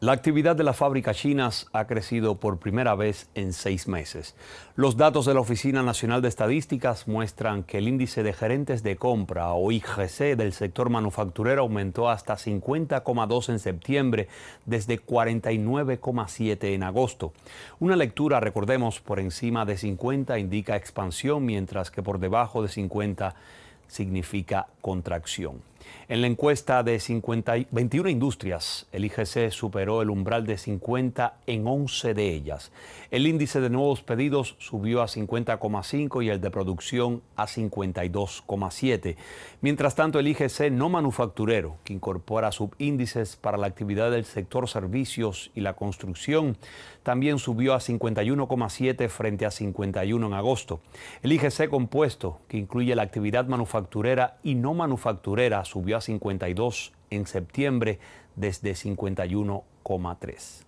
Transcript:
La actividad de las fábricas chinas ha crecido por primera vez en seis meses. Los datos de la Oficina Nacional de Estadísticas muestran que el índice de gerentes de compra o IGC del sector manufacturero aumentó hasta 50,2 en septiembre, desde 49,7 en agosto. Una lectura, recordemos, por encima de 50 indica expansión, mientras que por debajo de 50 significa contracción. En la encuesta de 50, 21 industrias, el IGC superó el umbral de 50 en 11 de ellas. El índice de nuevos pedidos subió a 50,5 y el de producción a 52,7. Mientras tanto, el IGC no manufacturero, que incorpora subíndices para la actividad del sector servicios y la construcción, también subió a 51,7 frente a 51 en agosto. El IGC compuesto, que incluye la actividad manufacturera y no manufacturera, subió a 52 en septiembre desde 51,3.